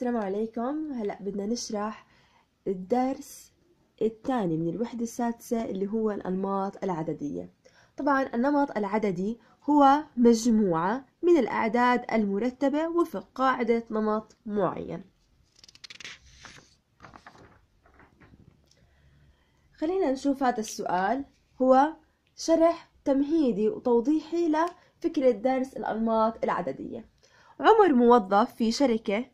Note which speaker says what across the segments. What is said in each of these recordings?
Speaker 1: السلام عليكم هلا بدنا نشرح الدرس الثاني من الوحدة السادسة اللي هو الأنماط العددية طبعا النمط العددي هو مجموعة من الأعداد المرتبة وفق قاعدة نمط معين خلينا نشوف هذا السؤال هو شرح تمهيدي وتوضيحي لفكرة درس الأنماط العددية عمر موظف في شركة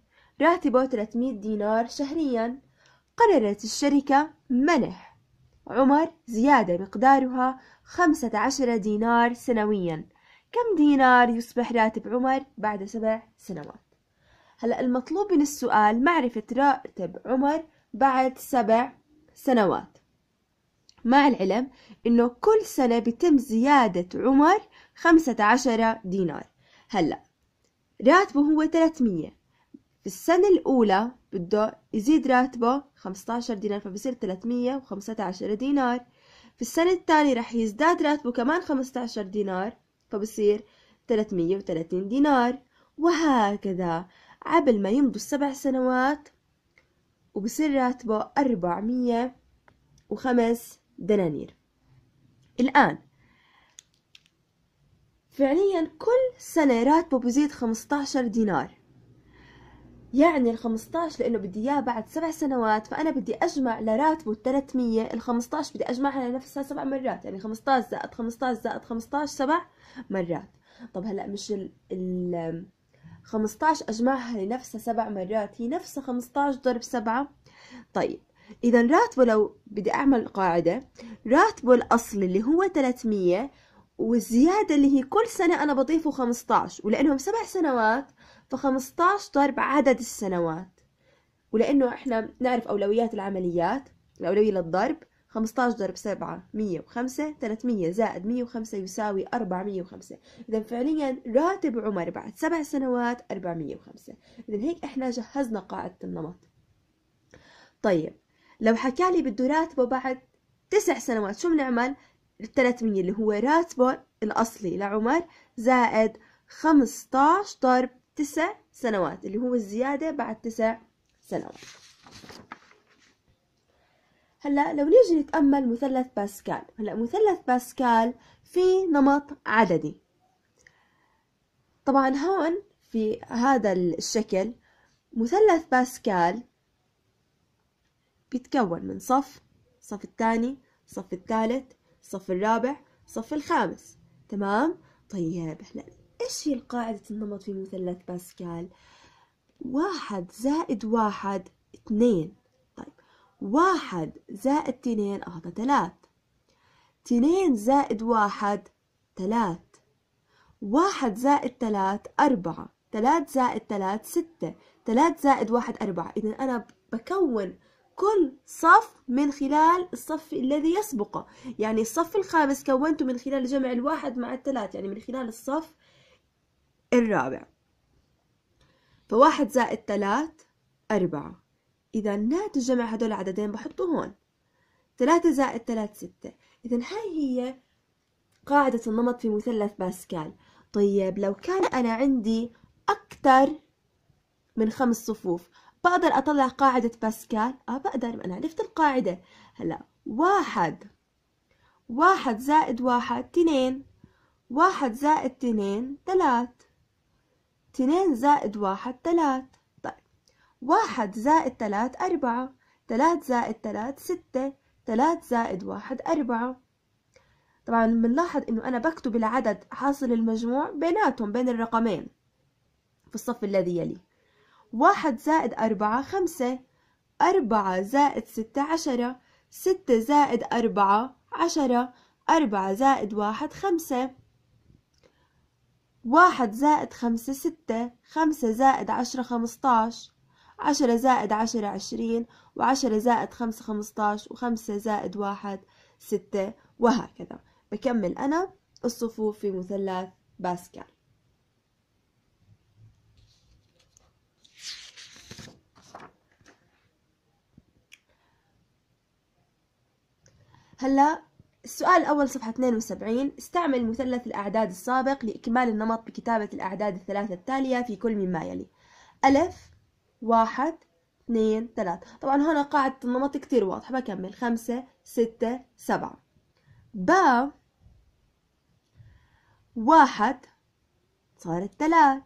Speaker 1: راتبه 300 دينار شهريا قررت الشركة منح عمر زيادة مقدارها 15 دينار سنويا كم دينار يصبح راتب عمر بعد سبع سنوات هلا المطلوب من السؤال معرفة راتب عمر بعد سبع سنوات مع العلم انه كل سنة بتم زيادة عمر 15 دينار هلا راتبه هو 300 في السنة الأولى بده يزيد راتبه 15 دينار فبصير 315 دينار في السنة الثانية رح يزداد راتبه كمان 15 دينار فبصير 330 دينار وهكذا قبل ما يمضوا السبع سنوات وبصير راتبه 405 دنانير الآن فعليا كل سنة راتبه بزيد 15 دينار يعني ال 15 لانه بدي اياه بعد سبع سنوات فانا بدي اجمع لراتبه ال 300 ال 15 بدي اجمعها لنفسها سبع مرات يعني 15 زائد 15 زائد 15 سبع مرات طب هلا مش ال, ال 15 اجمعها لنفسها سبع مرات هي نفسها 15 ضرب سبعة طيب اذا راتبه لو بدي اعمل قاعده راتبه الاصلي اللي هو 300 والزياده اللي هي كل سنه انا بضيفه 15 ولانهم سبع سنوات ف15 ضرب عدد السنوات ولأنه إحنا نعرف أولويات العمليات الأولوية للضرب 15 ضرب 7 105 300 زائد 105 يساوي 405 إذا فعليا راتب عمر بعد سبع سنوات 405 إذا هيك إحنا جهزنا قاعدة النمط طيب لو حكى لي بده راتبه بعد تسع سنوات شو بنعمل؟ 300 اللي هو راتبه الأصلي لعمر زائد 15 ضرب تسع سنوات اللي هو الزيادة بعد تسع سنوات هلا لو نيجي نتأمل مثلث باسكال هلا مثلث باسكال في نمط عددي طبعا هون في هذا الشكل مثلث باسكال بيتكون من صف صف الثاني صف الثالث صف الرابع صف الخامس تمام طيب هلا إيش هي قاعدة النمط في مثلث باسكال واحد زائد واحد اثنين طيب واحد زائد اثنين هذا ثلاث اثنين زائد واحد ثلاث واحد زائد ثلاث أربعة ثلاث زائد ثلاث ستة ثلاث زائد واحد أربعة إذا أنا بكون كل صف من خلال الصف الذي يسبقه يعني الصف الخامس كونته من خلال جمع الواحد مع الثلاث يعني من خلال الصف الرابع فواحد زائد تلات أربعة إذا ناتج جمع هدول العددين بحطه هون تلاتة زائد تلات ستة إذا هاي هي قاعدة النمط في مثلث باسكال طيب لو كان أنا عندي أكتر من خمس صفوف بقدر أطلع قاعدة باسكال؟ آه بقدر أنا عرفت القاعدة هلا واحد واحد زائد واحد تنين واحد زائد تنين تلات 2 زائد واحد تلات طيب واحد زائد تلات أربعة تلات زائد تلات ستة تلات زائد واحد أربعة طبعا بنلاحظ إنه أنا بكتب العدد حاصل المجموع بيناتهم بين الرقمين في الصف الذي يلي واحد زائد أربعة خمسة أربعة زائد ستة عشرة ستة زائد أربعة عشرة أربعة زائد واحد خمسة واحد زائد خمسة ستة خمسة زائد عشرة خمستاش عشرة زائد عشرة عشرين وعشرة زائد خمسة خمستاش وخمسة زائد واحد ستة وهكذا بكمل أنا الصفوف في مثلث باسكال هلا السؤال الأول صفحة 72 استعمل مثلث الأعداد السابق لإكمال النمط بكتابة الأعداد الثلاثة التالية في كل مما يلي ألف واحد اثنين ثلاث طبعا هنا قاعدة النمط كتير واضحة بكمل خمسة ستة سبعة باء واحد صارت ثلاث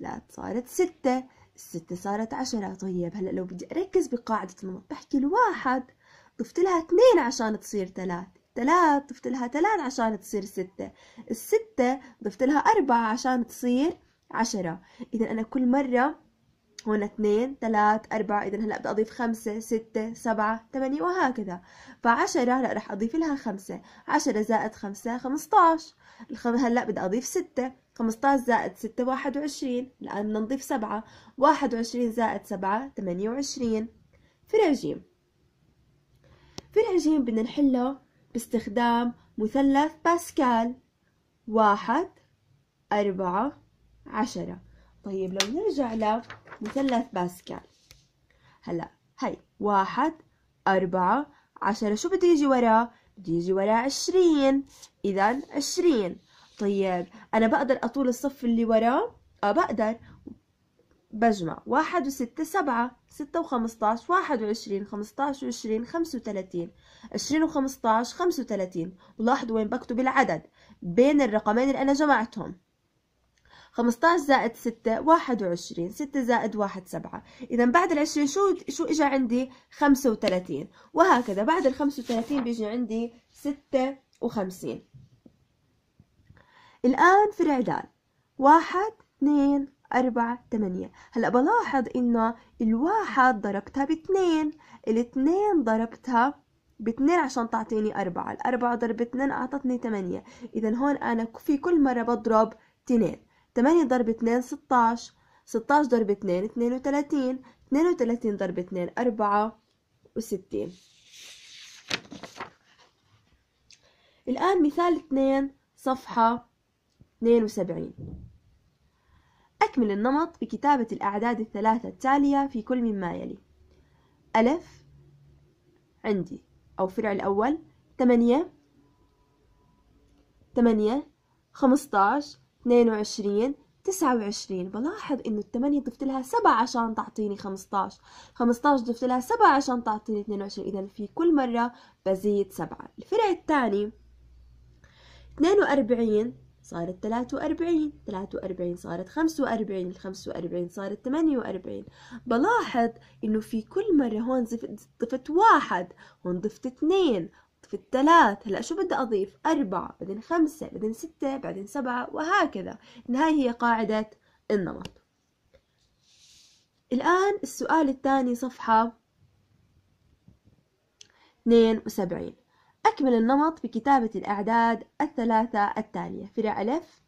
Speaker 1: ثلاث صارت ستة الستة صارت عشرة طيب هلأ لو بدي أركز بقاعدة النمط بحكي الواحد ضفت لها اثنين عشان تصير ثلاث تلات ضفت لها تلات عشان تصير ستة الستة ضفت لها أربعة عشان تصير عشرة إذا أنا كل مرة هون اثنين ثلاث أربعة إذا هلأ بدي أضيف خمسة ستة سبعة ثمانية وهكذا فعشرة هلأ رح أضيف لها خمسة عشرة زائد خمسة خمسطاش الخم... هلأ بدي أضيف ستة خمسطاش زائد ستة واحد وعشرين الآن بدنا نضيف سبعة واحد وعشرين زائد سبعة ثمانية وعشرين فرع جيم فرع جيم بدنا نحله باستخدام مثلث باسكال واحد أربعة عشرة طيب لو نرجع لمثلث باسكال هلا هي واحد أربعة عشرة شو بده يجي وراه؟ بده يجي وراه عشرين إذا عشرين طيب أنا بقدر أطول الصف اللي وراه؟ أه بقدر بجمع واحد وستة سبعة ستة وخمسطاش واحد وعشرين خمسطاش وعشرين خمسة وتلاتين عشرين وخمسطاش خمسة وتلاتين ولاحظوا وين بكتب العدد بين الرقمين اللي أنا جمعتهم خمسطاش زائد ستة واحد وعشرين ستة زائد واحد سبعة إذا بعد العشرين شو شو إجا عندي خمسة وتلاتين وهكذا بعد الخمسة وتلاتين بيجي عندي ستة وخمسين الآن في الإعداد واحد اثنين أربعة تمانية هلأ بلاحظ إنه الواحد ضربتها باتنين الاتنين ضربتها باتنين عشان تعطيني أربعة الأربعة ضرب اتنين أعطتني تمانية إذا هون أنا في كل مرة بضرب تنين تمانية ضرب اتنين ستاش ستاش ضرب اتنين اتنين وتلاتين اتنين وتلاتين ضرب اتنين أربعة وستين الآن مثال اتنين صفحة اتنين وسبعين أكمل النمط بكتابة الأعداد الثلاثة التالية في كل مما يلي ألف عندي أو فرع الأول ثمانية ثمانية خمستاش اثنين وعشرين تسعة وعشرين بلاحظ إنه الثمانية ضفت لها سبعة عشان تعطيني خمستاش خمستاش ضفت لها سبعة عشان تعطيني اثنين وعشرين إذا في كل مرة بزيد سبعة الفرع الثاني اثنين وأربعين صارت 43 وأربعين وأربعين صارت خمسة وأربعين الخمسة وأربعين صارت 48 وأربعين بلاحظ إنه في كل مرة هون ضفت واحد هون ضفت اثنين في الثلاث هلا شو بدي أضيف أربعة بعدين خمسة بعدين ستة بعدين سبعة وهكذا هاي هي قاعدة النمط الآن السؤال الثاني صفحة 72 أكمل النمط بكتابة الأعداد الثلاثة التالية فرع ألف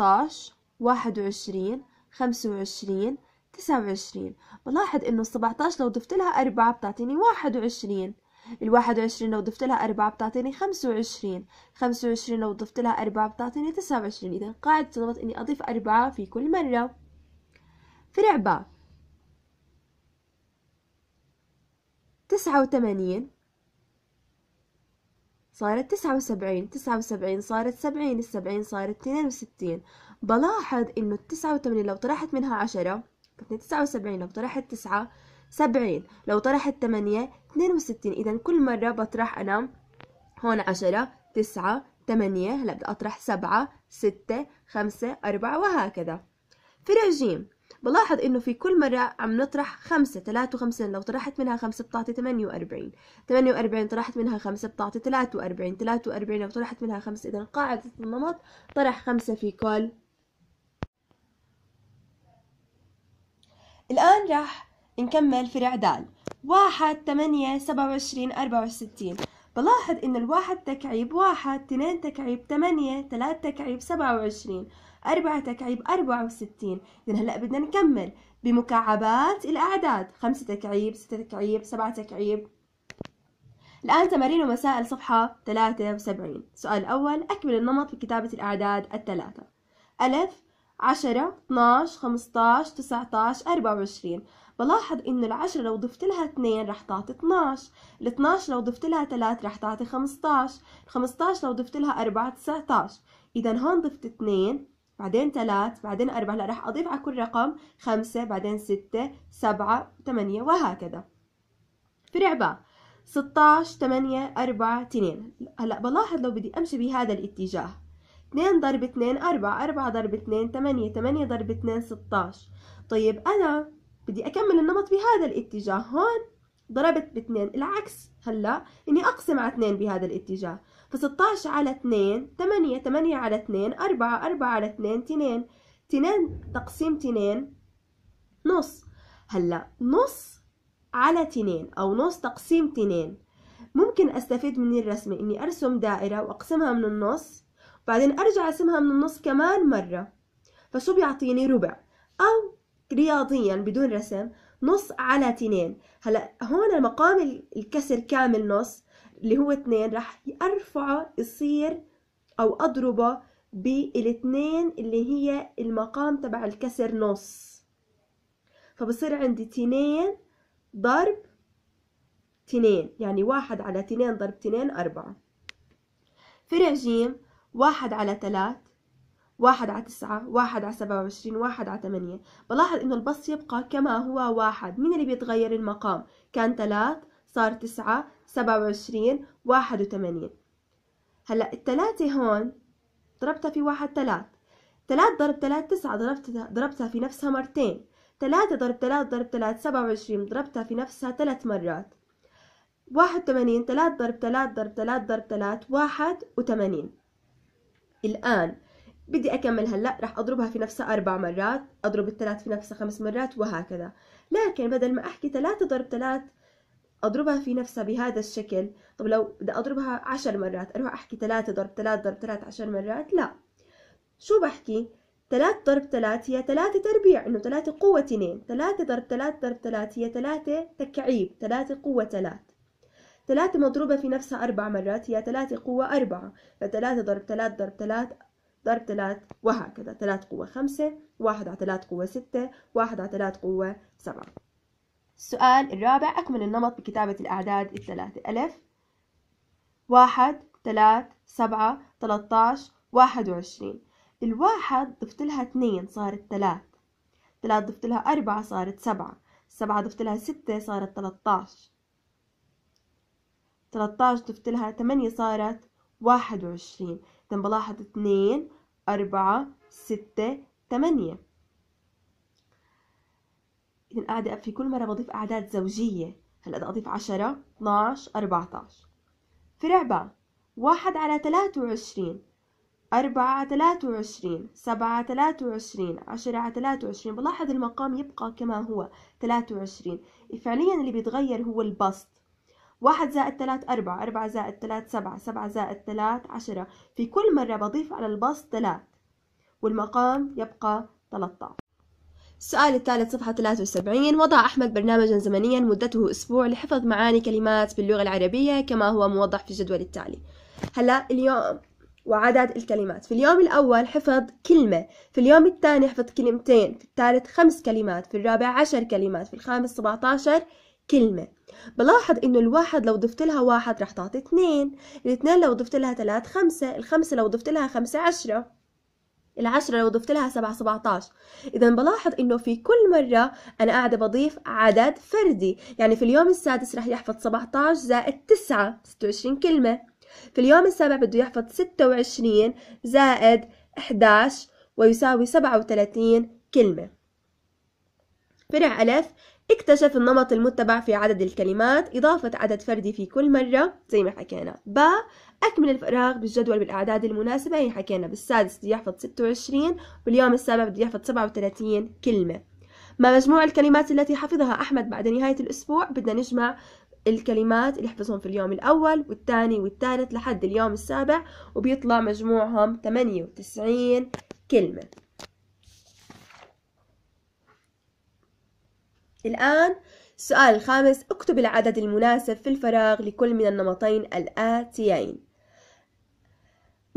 Speaker 1: عشر واحد وعشرين خمسة وعشرين تسعة وعشرين ولاحظ إنه السبعة عشر لو ضفت لها أربعة بتعطيني واحد وعشرين الواحد وعشرين لو ضفت لها أربعة بتعطيني خمسة وعشرين خمسة وعشرين لو ضفت لها أربعة بتعطيني تسعة وعشرين إذا قاعدة النمط إني أضيف أربعة في كل مرة فرع باء تسعة وثمانين صارت تسعة وسبعين تسعة وسبعين صارت سبعين السبعين صارت اثنين وستين بلاحظ إنه التسعة وثمانين لو طرحت منها عشرة كانت تسعة وسبعين لو طرحت تسعة سبعين لو طرحت ثمانية اثنين وستين إذا كل مرة بطرح أنا هون عشرة تسعة ثمانية هلا بدي أطرح سبعة ستة خمسة أربعة وهكذا في رجيم بلاحظ إنه في كل مرة عم نطرح خمسة تلاتة وخمسين لو طرحت منها خمسة بتعطي تمانية وأربعين تمانية وأربعين طرحت منها خمسة بتعطي تلاتة وأربعين تلاتة وأربعين لو طرحت منها خمسة إذا قاعدة النمط طرح خمسة في كل الآن راح نكمل في الإعداد واحد تمانية سبعة وعشرين أربعة وستين بلاحظ إن الواحد تكعيب واحد تنين تكعيب تمانية تلات تكعيب سبعة وعشرين أربعة تكعيب أربعة وستين إذن هلأ بدنا نكمل بمكعبات الأعداد خمسة تكعيب ستة تكعيب سبعة تكعيب الآن تمارين ومسائل صفحة 73 السؤال الأول أكمل النمط في كتابة الأعداد الثلاثة ألف عشرة 12 15 19 24 بلاحظ إنه العشرة لو ضفت لها 2 رح تعطي 12 ال 12 لو ضفت لها 3 رح تعطي 15 ال 15 لو ضفت لها 4 19 إذا هون ضفت 2 بعدين ثلاث بعدين أربعة لا رح أضيف على كل رقم خمسة بعدين ستة سبعة ثمانية وهكذا في رعبة 16 8 4 2 هلا بلاحظ لو بدي أمشي بهذا الاتجاه 2 ضرب 2 4 4 ضرب 2 8 8 ضرب 2 16 طيب أنا بدي أكمل النمط بهذا الاتجاه هون ضربت باثنين العكس هلا اني اقسم على اثنين بهذا الاتجاه 16 على 2 8 8 على 2 4 4 على 2 2 2 تقسيم 2 نص هلا نص على 2 او نص تقسيم 2 ممكن استفيد من الرسمه اني ارسم دائره واقسمها من النص وبعدين ارجع ارسمها من النص كمان مره فشو بيعطيني ربع او رياضيا بدون رسم نص على 2 هلا هون مقام الكسر كامل نص اللي هو اتنين راح ارفعه يصير او اضربه بالاتنين اللي هي المقام تبع الكسر نص فبصير عندي تنين ضرب تنين يعني واحد على تنين ضرب تنين أربعة في رجيم واحد على ثلاث واحد على تسعة واحد على سبعة وعشرين واحد على ثمانية بلاحظ إنه البص يبقى كما هو واحد مين اللي بيتغير المقام كان ثلاث صار تسعة سبعة وعشرين واحد وثمانين هلأ التلاتة هون ضربتها في واحد تلات تلات ضرب تلات تسعة ضربتها, ضربتها في نفسها مرتين تلاتة ضرب تلات ضرب تلات سبعة وعشرين ضربتها في نفسها تلات مرات واحد وثمانين تلات ضرب تلات ضرب تلات ضرب تلات واحد وثمانين الآن بدي أكمل هلأ رح أضربها في نفسها أربع مرات أضرب الثلاث في نفسها خمس مرات وهكذا لكن بدل ما أحكي تلاتة ضرب تلات اضربها في نفسها بهذا الشكل طب لو بدي اضربها عشر مرات اروح احكي ثلاثة ضرب ثلاثة ضرب ثلاثة عشر مرات لا شو بحكي ثلاثة ضرب ثلاثة هي ثلاثة تربيع انه ثلاثة قوة اثنين ثلاثة ضرب ثلاثة ضرب ثلاثة هي ثلاثة تكعيب ثلاثة قوة ثلاث ثلاثة مضروبة في نفسها أربع مرات هي ثلاثة قوة أربعة فثلاثة ضرب ثلاثة ضرب ثلاثة ضرب ثلاث وهكذا ثلاث قوة خمسة واحد على ثلاث قوة ستة واحد على ثلاث قوة سبعة السؤال الرابع أكمل النمط بكتابة الأعداد الثلاثة ألف واحد ثلاث سبعة تلاتاش واحد وعشرين الواحد ضفت لها اثنين صارت ثلاث ثلاث ضفت لها أربعة صارت سبعة سبعة ضفت لها ستة صارت تلاتاش تلاتاش ضفت لها ثمانية صارت واحد وعشرين إذا بلاحظ اثنين أربعة ستة ثمانية إذا قاعدة في كل مرة بضيف أعداد زوجية هلا بدي أضيف عشرة 12 14 فرع ب واحد على ثلاثة وعشرين أربعة على تلاتة وعشرين سبعة على تلاتة وعشرين عشرة على ثلاثة وعشرين بلاحظ المقام يبقى كما هو ثلاثة وعشرين فعليا اللي بيتغير هو البسط واحد زائد ثلاثة أربعة أربعة زائد ثلاثة سبعة سبعة زائد ثلاثة عشرة في كل مرة بضيف على البسط تلات والمقام يبقى عشر السؤال الثالث صفحة 73 وضع أحمد برنامجا زمنيا مدته أسبوع لحفظ معاني كلمات باللغة العربية كما هو موضح في الجدول التالي هلا اليوم وعدد الكلمات في اليوم الأول حفظ كلمة في اليوم الثاني حفظ كلمتين في الثالث خمس كلمات في الرابع عشر كلمات في الخامس سبعة عشر كلمة بلاحظ إنه الواحد لو ضفت لها واحد رح تعطي اثنين الاثنين لو ضفت لها ثلاث خمسة الخمسة لو ضفت لها خمسة عشرة العشرة لو ضفت لها سبعة عشر إذا بلاحظ إنه في كل مرة أنا قاعدة بضيف عدد فردي يعني في اليوم السادس رح يحفظ عشر زائد تسعة ستة وعشرين كلمة في اليوم السابع بده يحفظ ستة وعشرين زائد إحداش ويساوي سبعة وثلاثين كلمة فرع ألف اكتشف النمط المتبع في عدد الكلمات إضافة عدد فردي في كل مرة زي ما حكينا ب أكمل الفراغ بالجدول بالأعداد المناسبة يعني حكينا بالسادس بدي يحفظ 26 واليوم السابع بدي يحفظ 37 كلمة ما مجموع الكلمات التي حفظها أحمد بعد نهاية الأسبوع بدنا نجمع الكلمات اللي حفظهم في اليوم الأول والثاني والثالث لحد اليوم السابع وبيطلع مجموعهم 98 كلمة الآن السؤال الخامس اكتب العدد المناسب في الفراغ لكل من النمطين الآتيين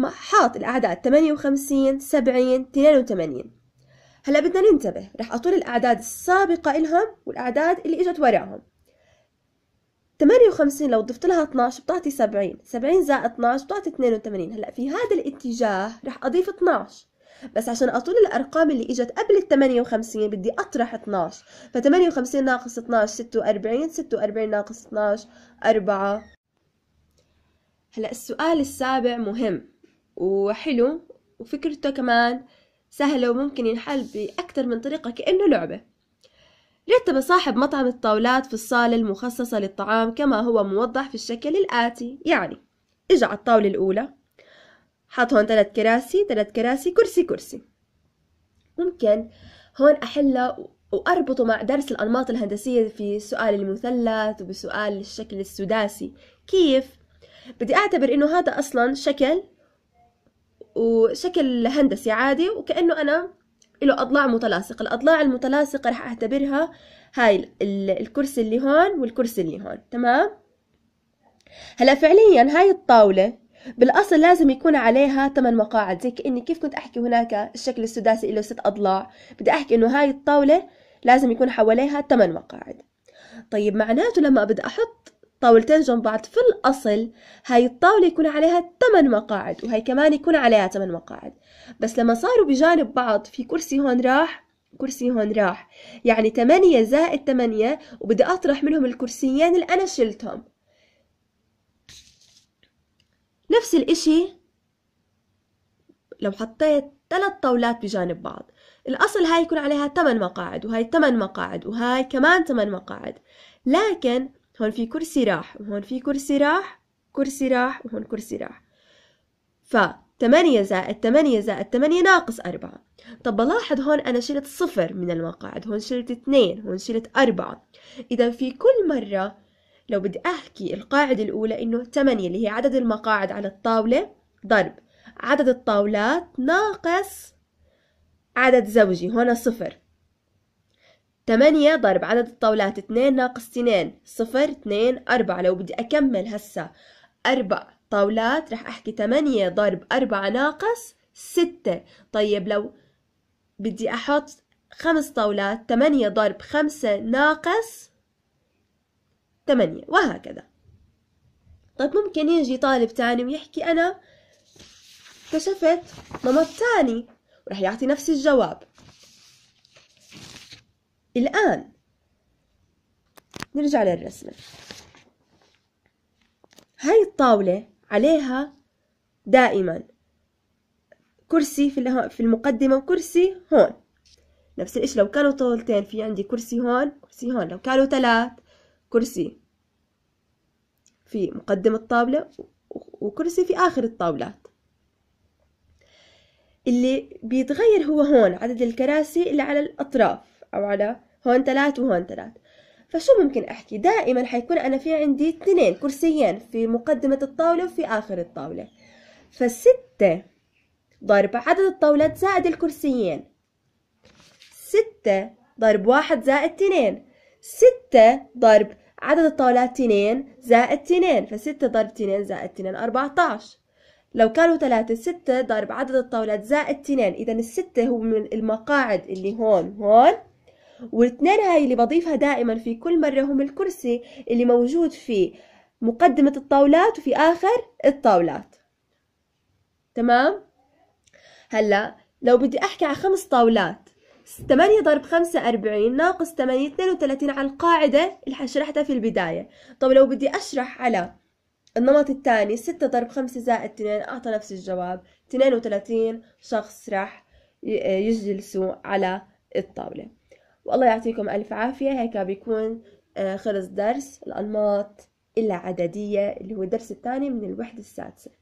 Speaker 1: حاط الأعداد 58 70 82 هلا بدنا ننتبه رح أطول الأعداد السابقة إلهم والأعداد اللي إجت وراهم 58 لو ضفت لها 12 بتعطي 70 70 زائد 12 بتعطي 82 هلا في هذا الاتجاه رح أضيف 12 بس عشان أطول الأرقام اللي إجت قبل ال 58 بدي أطرح 12 ف 58 ناقص 12 46 46 ناقص 12 4 هلأ السؤال السابع مهم وحلو وفكرته كمان سهلة وممكن ينحل بأكثر من طريقة كأنه لعبة رتب صاحب مطعم الطاولات في الصالة المخصصة للطعام كما هو موضح في الشكل الآتي يعني إجا على الطاولة الأولى حاط هون ثلاث كراسي ثلاث كراسي كرسي كرسي ممكن هون أحلها وأربطه مع درس الأنماط الهندسية في سؤال المثلث وبسؤال الشكل السداسي كيف؟ بدي أعتبر إنه هذا أصلا شكل وشكل هندسي عادي وكأنه أنا له أضلاع متلاصقة الأضلاع المتلاصقة رح أعتبرها هاي الكرسي اللي هون والكرسي اللي هون تمام؟ هلا فعليا هاي الطاولة بالاصل لازم يكون عليها ثمان مقاعد زي كاني كيف كنت احكي هناك الشكل السداسي له ست اضلاع بدي احكي انه هاي الطاوله لازم يكون حواليها ثمان مقاعد طيب معناته لما بدي احط طاولتين جنب بعض في الأصل هاي الطاولة يكون عليها ثمان مقاعد وهي كمان يكون عليها ثمان مقاعد بس لما صاروا بجانب بعض في كرسي هون راح كرسي هون راح يعني 8 زائد 8 وبدي أطرح منهم الكرسيين اللي أنا شلتهم نفس الإشي لو حطيت ثلاث طاولات بجانب بعض الأصل هاي يكون عليها 8 مقاعد وهاي 8 مقاعد وهاي كمان 8 مقاعد لكن هون في كرسي راح وهون في كرسي راح كرسي راح وهون كرسي راح ف 8 زائد 8 زائد 8 ناقص 4 طب بلاحظ هون أنا شلت صفر من المقاعد هون شلت 2 هون شلت 4 إذا في كل مرة لو بدي أحكي القاعدة الأولى إنه 8 اللي هي عدد المقاعد على الطاولة ضرب عدد الطاولات ناقص عدد زوجي هنا صفر تمانية ضرب عدد الطاولات اتنين ناقص اتنين صفر اتنين أربعة لو بدي أكمل هسا أربع طاولات رح أحكي تمانية ضرب أربعة ناقص ستة طيب لو بدي أحط خمس طاولات تمانية ضرب خمسة ناقص ثمانية وهكذا طيب ممكن يجي طالب تاني ويحكي أنا اكتشفت نمط تاني ورح يعطي نفس الجواب الآن نرجع للرسمة هاي الطاولة عليها دائما كرسي في في المقدمة وكرسي هون نفس الإشي لو كانوا طاولتين في عندي كرسي هون كرسي هون لو كانوا ثلاث كرسي في مقدم الطاولة وكرسي في آخر الطاولات اللي بيتغير هو هون عدد الكراسي اللي على الأطراف أو على هون ثلاث وهون ثلاث فشو ممكن أحكي دائما حيكون أنا في عندي اثنين كرسيين في مقدمة الطاولة وفي آخر الطاولة فستة ضرب عدد الطاولات زائد الكرسيين ستة ضرب واحد زائد اثنين ستة ضرب عدد الطاولات تنين زائد تنين فستة ضرب تنين زائد تنين أربعة لو كانوا ثلاثة ستة ضرب عدد الطاولات زائد تنين إذا الستة هو من المقاعد اللي هون هون والاثنين هاي اللي بضيفها دائما في كل مرة هم الكرسي اللي موجود في مقدمة الطاولات وفي آخر الطاولات تمام؟ هلأ لو بدي أحكي على خمس طاولات 8 ضرب 5 40 ناقص 8 32 على القاعدة اللي شرحتها في البداية طب لو بدي أشرح على النمط الثاني 6 ضرب 5 زائد 2 أعطى نفس الجواب 32 شخص راح يجلسوا على الطاولة والله يعطيكم ألف عافية هيك بيكون آه، خلص درس الأنماط العددية اللي هو الدرس الثاني من الوحدة السادسة